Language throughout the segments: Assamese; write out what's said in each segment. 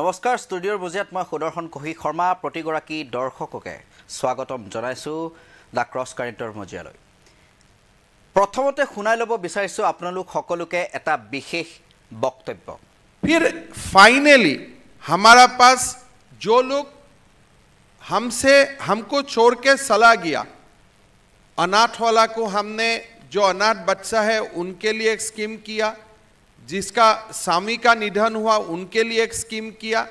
নমস্কাৰ ষ্টুডিঅ'ৰ বুজিয়াত মই সুদৰ্শন কহি শৰ্মা প্ৰতিগৰাকী দৰ্শককে স্বাগতম জনাইছোঁ দ্য ক্ৰছ কাৰেণ্টৰ মজিয়ালৈ প্ৰথমতে শুনাই ল'ব বিচাৰিছোঁ আপোনালোক সকলোকে এটা বিশেষ বক্তব্য ফিৰ ফাইনেলি হামাৰা পাছ জো লোক হামছে হামকো চোৰকে চলা গিয়া অনাথ ৱালাকো হামনে জ অনাথ বচ্চা হে উনকে লি এক স্কিম কিয়া जिसका स्वामी का निधन हुआ उनके लिए एक स्कीम किया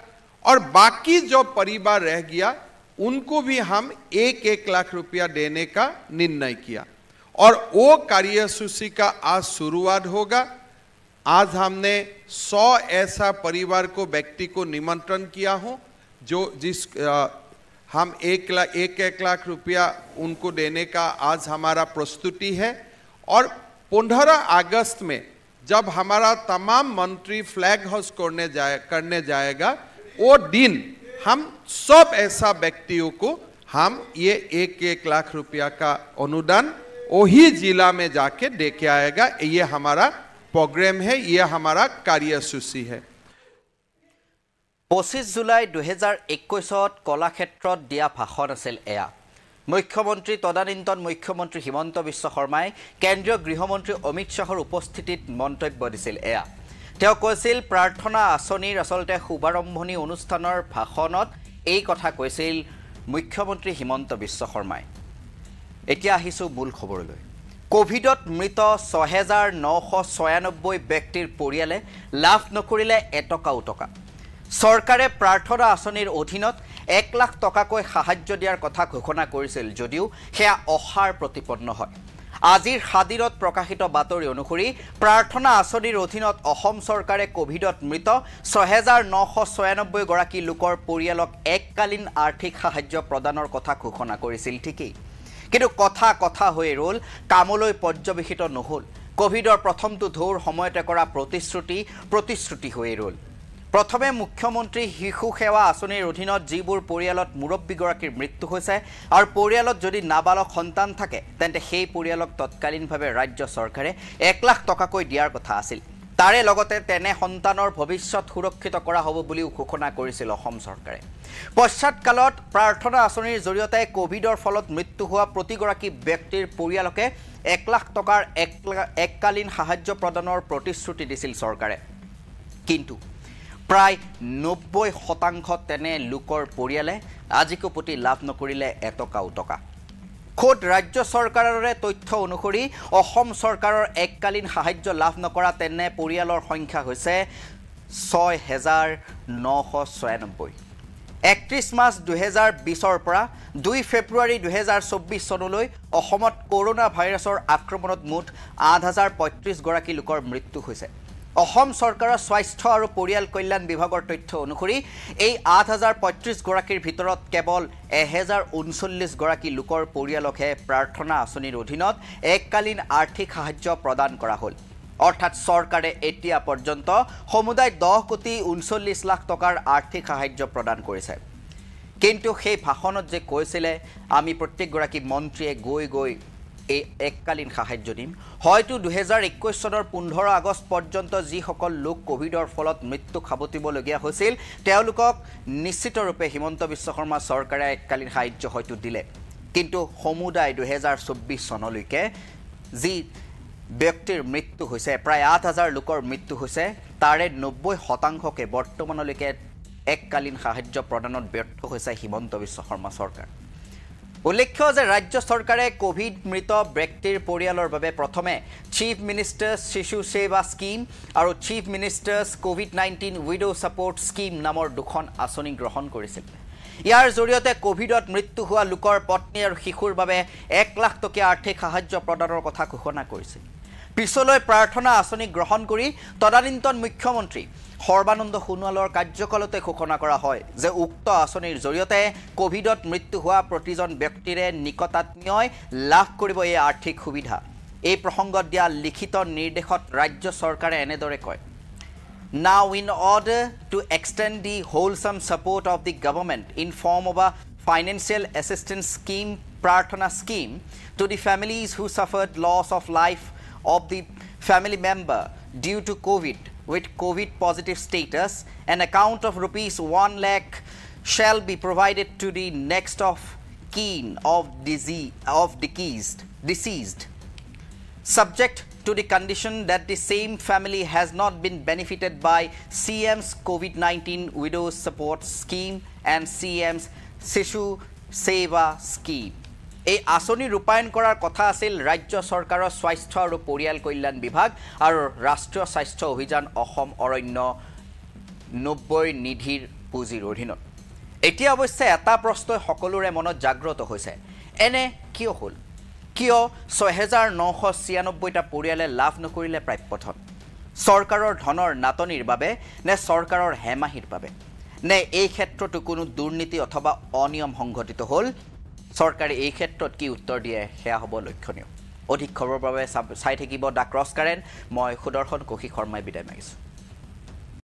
और बाकी जो परिवार रह गया उनको भी हम एक एक लाख रुपया देने का निर्णय किया और वो कार्यसूची का आज शुरुआत होगा आज हमने सौ ऐसा परिवार को व्यक्ति को निमंत्रण किया हो जो जिस आ, हम एक लाख एक एक लाख रुपया उनको देने का आज हमारा प्रस्तुति है और पंद्रह अगस्त में जब हमारा तमाम मंत्री फ्लैग हाउस करने जाए करने जाएगा वो दिन हम सब ऐसा व्यक्तियों को हम ये एक एक लाख रुपया का अनुदान वही जिला में जाके दे के आएगा ये हमारा प्रोग्राम है ये हमारा कार्यसूची है पचिश जुलाई दुहजार एक कला क्षेत्र दिया भाषण आया মুখ্যমন্ত্ৰী তদানীন্তন মুখ্যমন্ত্ৰী হিমন্ত বিশ্ব শৰ্মাই কেন্দ্ৰীয় গৃহমন্ত্ৰী অমিত শ্বাহৰ উপস্থিতিত মন্তব্য দিছিল এয়া তেওঁ কৈছিল প্ৰাৰ্থনা আঁচনিৰ আচলতে শুভাৰম্ভণি অনুষ্ঠানৰ ভাষণত এই কথা কৈছিল মুখ্যমন্ত্ৰী হিমন্ত বিশ্ব শৰ্মাই এতিয়া আহিছোঁ মূল খবৰলৈ কোভিডত মৃত ছহেজাৰ নশ ছয়ানব্বৈ ব্যক্তিৰ পৰিয়ালে লাভ নকৰিলে এটকাও টকা চৰকাৰে প্ৰাৰ্থনা আঁচনিৰ অধীনত এক লাখ টকাকৈ সাহায্য দিয়াৰ কথা ঘোষণা কৰিছিল যদিও সেয়া অসাৰ প্ৰতিপন্ন হয় আজিৰ সাদিনত প্ৰকাশিত বাতৰি অনুসৰি প্ৰাৰ্থনা আঁচনিৰ অধীনত অসম চৰকাৰে কভিডত মৃত ছহেজাৰ নশ ছয়ানব্বৈ গৰাকী লোকৰ পৰিয়ালক এককালীন আৰ্থিক সাহায্য প্ৰদানৰ কথা ঘোষণা কৰিছিল ঠিকেই কিন্তু কথা কথা হৈ ৰ'ল কামলৈ পৰ্যবেক্ষিত নহ'ল কভিডৰ প্ৰথমটো ঢৌৰ সময়তে কৰা প্ৰতিশ্ৰুতি প্ৰতিশ্ৰুতি হৈয়ে ৰ'ল প্ৰথমে মুখ্যমন্ত্ৰী শিশু সেৱা আঁচনিৰ অধীনত যিবোৰ পৰিয়ালত মুৰব্বীগৰাকীৰ মৃত্যু হৈছে আৰু পৰিয়ালত যদি নাবালক সন্তান থাকে তেন্তে সেই পৰিয়ালক তৎকালীনভাৱে ৰাজ্য চৰকাৰে এক লাখ টকাকৈ দিয়াৰ কথা আছিল তাৰে লগতে তেনে সন্তানৰ ভৱিষ্যত সুৰক্ষিত কৰা হ'ব বুলিও ঘোষণা কৰিছিল অসম চৰকাৰে পশ্চাৎকালত প্ৰাৰ্থনা আঁচনিৰ জৰিয়তে কভিডৰ ফলত মৃত্যু হোৱা প্ৰতিগৰাকী ব্যক্তিৰ পৰিয়ালকে এক লাখ টকাৰ এক এককালীন সাহাৰ্য প্ৰদানৰ প্ৰতিশ্ৰুতি দিছিল চৰকাৰে কিন্তু প্ৰায় নব্বৈ শতাংশ তেনে লোকৰ পৰিয়ালে আজিকো প্ৰতি লাভ নকৰিলে এটকাও টকা খোদ ৰাজ্য চৰকাৰৰে তথ্য অনুসৰি অসম চৰকাৰৰ এককালীন সাহায্য লাভ নকৰা তেনে পৰিয়ালৰ সংখ্যা হৈছে ছয় হেজাৰ নশ ছয়ানব্বৈ একত্ৰিছ মাৰ্চ দুহেজাৰ বিছৰ পৰা দুই ফেব্ৰুৱাৰী দুহেজাৰ চৌব্বিছ চনলৈ অসমত কৰোণা ভাইৰাছৰ আক্ৰমণত মুঠ আঠ হাজাৰ পঁয়ত্ৰিছগৰাকী লোকৰ মৃত্যু হৈছে অসম চৰকাৰৰ স্বাস্থ্য আৰু পৰিয়াল কল্যাণ বিভাগৰ তথ্য অনুসৰি এই আঠ হাজাৰ পঁয়ত্ৰিছগৰাকীৰ ভিতৰত কেৱল এহেজাৰ ঊনচল্লিছগৰাকী লোকৰ পৰিয়ালকহে প্ৰাৰ্থনা আঁচনিৰ অধীনত এককালীন আৰ্থিক সাহাৰ্য প্ৰদান কৰা হ'ল অৰ্থাৎ চৰকাৰে এতিয়া পৰ্যন্ত সমুদায় দহ কোটি ঊনচল্লিছ লাখ টকাৰ আৰ্থিক সাহাৰ্য প্ৰদান কৰিছে কিন্তু সেই ভাষণত যে কৈছিলে আমি প্ৰত্যেকগৰাকী মন্ত্ৰীয়ে গৈ গৈ এই এককালীন সাহায্য দিম হয়তো দুহেজাৰ একৈছ চনৰ পোন্ধৰ আগষ্ট পৰ্যন্ত যিসকল লোক কভিডৰ ফলত মৃত্যু খাবতিবলগীয়া হৈছিল তেওঁলোকক নিশ্চিতৰূপে হিমন্ত বিশ্ব শৰ্মা চৰকাৰে এককালীন সাহায্য হয়তো দিলে কিন্তু সমুদায় দুহেজাৰ চৌব্বিছ চনলৈকে যি ব্যক্তিৰ মৃত্যু হৈছে প্ৰায় আঠ হাজাৰ লোকৰ মৃত্যু হৈছে তাৰে নব্বৈ শতাংশকে বৰ্তমানলৈকে এককালীন সাহায্য প্ৰদানত ব্যৰ্থ হৈছে হিমন্ত বিশ্ব শৰ্মা চৰকাৰ উল্লেখ্য যে ৰাজ্য চৰকাৰে কোভিড মৃত ব্যক্তিৰ পৰিয়ালৰ বাবে প্ৰথমে চিফ মিনিষ্টাৰ্ছ শিশু সেৱা স্কীম আৰু chief minister's COVID nineteen widow' support scheme নামৰ দুখন আঁচনি গ্ৰহণ কৰিছিল ইয়াৰ জৰিয়তে কোভিডত মৃত্যু হোৱা লোকৰ পত্নী আৰু শিশুৰ বাবে এক লাখ টকীয়া আৰ্থিক সাহায্য প্ৰদানৰ কথা ঘোষণা কৰিছিল পিছলৈ প্ৰাৰ্থনা আঁচনি গ্ৰহণ কৰি তদানীন্তন মুখ্যমন্ত্ৰী সৰ্বানন্দ সোণোৱালৰ কাৰ্যকালতে ঘোষণা কৰা হয় যে উক্ত আঁচনিৰ জৰিয়তে কভিডত মৃত্যু হোৱা প্ৰতিজন ব্যক্তিৰে নিকটাত্মীয় লাভ কৰিব এই আৰ্থিক সুবিধা এই প্ৰসংগত দিয়া লিখিত নিৰ্দেশত ৰাজ্য চৰকাৰে এনেদৰে কয় now in order to extend the wholesome support of the government in form of a financial assistance scheme Prarthana scheme to the families who suffered loss of life of the family member due to COVID with COVID positive status, an account of rupees 1 lakh shall be provided to the next of kin of disease of deceased deceased subject to the condition that the same family has not been benefited by CM's COVID-19 widow support scheme and CM's Sishu Seva scheme এই আঁচনি ৰূপায়ণ কৰাৰ কথা আছিল ৰাজ্য চৰকাৰৰ স্বাস্থ্য আৰু পৰিয়াল কল্যাণ বিভাগ আৰু ৰাষ্ট্ৰীয় স্বাস্থ্য অভিযান অসম অৰণ্য নব্বৈ নিধিৰ পুঁজিৰ অধীনত এতিয়া অৱশ্যে এটা প্ৰশ্নই সকলোৰে মনত জাগ্ৰত হৈছে এনে কিয় হ'ল কিয় ছহেজাৰ নশ ছিয়ানব্বৈটা পৰিয়ালে লাভ নকৰিলে প্ৰাপ্যথন চৰকাৰৰ ধনৰ নাটনিৰ বাবে নে চৰকাৰৰ হেমাহিৰ বাবে নে এই ক্ষেত্ৰতো কোনো দুৰ্নীতি অথবা অনিয়ম সংঘটিত হ'ল চৰকাৰে এই ক্ষেত্ৰত কি উত্তৰ দিয়ে সেয়া হ'ব লক্ষণীয় অধিক খবৰৰ বাবে চাই থাকিব দ্য ক্ৰছ কাৰেণ্ট মই সুদৰ্শন কৌশিক শৰ্মাই বিদায় মাগিছোঁ